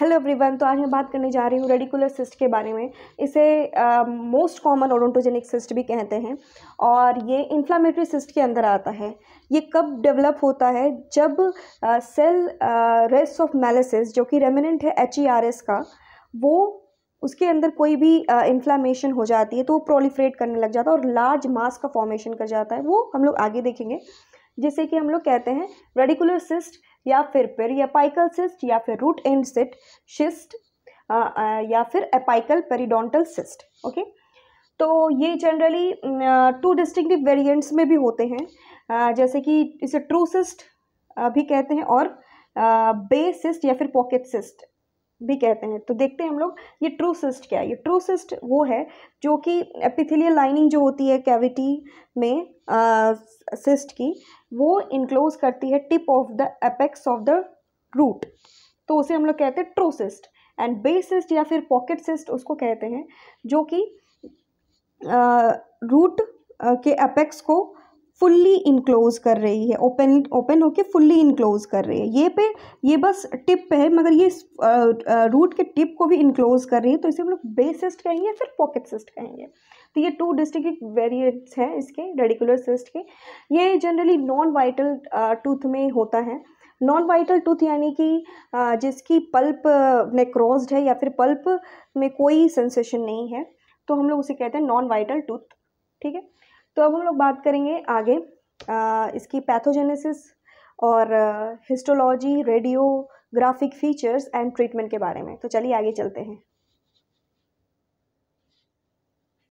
hello everyone तो आज मैं बात करने जा रही हूँ रेडिकुलर सिस्ट के बारे में इसे मोस्ट कॉमन ओडोंटोजेनिक सिस्ट भी कहते हैं और ये इन्फ्लामेटरी सिस्ट के अंदर आता है ये कब डेवलप होता है जब सेल रेस ऑफ मेलेसिस जो कि रेमिनेंट है एच e का वो उसके अंदर कोई भी इन्फ्लामेशन हो जाती है तो वो प्रोलीफ्रेट करने लग जाता है और लार्ज मास का फॉर्मेशन कर जाता है वो हम लोग आगे देखेंगे जिसे कि हम लोग कहते हैं रेडिकुलर सिस्ट या फिर पेर या पाइकल सिस्ट या फिर रूट एंड सिट शिस्ट या फिर एपाइकल पेरिडोंटल सिस्ट ओके तो ये जनरली टू डिस्टिंगटिव वेरिएंट्स में भी होते हैं uh, जैसे कि इसे ट्रू सिस्ट भी कहते हैं और सिस्ट या फिर पॉकेट सिस्ट भी कहते हैं तो देखते हैं हम लोग ये ट्रू सिस्ट क्या है ये ट्रू सिस्ट वो है जो कि एपिथेलियल लाइनिंग जो होती है कैविटी में सिस्ट की वो इनक्लोज करती है tip of the apex of the root तो उसे हम लोग कहते हैं true cyst and base cyst या फिर पॉकेट सिस्ट उसको कहते हैं जो कि रूट के एपेक्स को फुल्ली इनक्लोज कर रही है ओपन ओपन होके फुल्ली इनक्लोज कर रही है ये पे ये बस टिप पे है मगर ये रूट के टिप को भी इनक्लोज कर रही है तो इसे हम लोग बेसिस्ट सिस्ट कहेंगे फिर पॉकेट सिस्ट कहेंगे तो ये टू डिस्ट्रिक्ट वेरिएंट्स हैं इसके रेडिकुलर सिस्ट के ये जनरली नॉन वाइटल टूथ में होता है नॉन वाइटल टूथ यानी कि जिसकी पल्प नेक्रोज्ड है या फिर पल्प में कोई सेंसेशन नहीं है तो हम लोग उसे कहते हैं नॉन वाइटल टूथ ठीक है तो अब हम लोग बात करेंगे आगे आ, इसकी पैथोजेनेसिस और histology radiographic features and treatment के बारे में तो चलिए आगे चलते हैं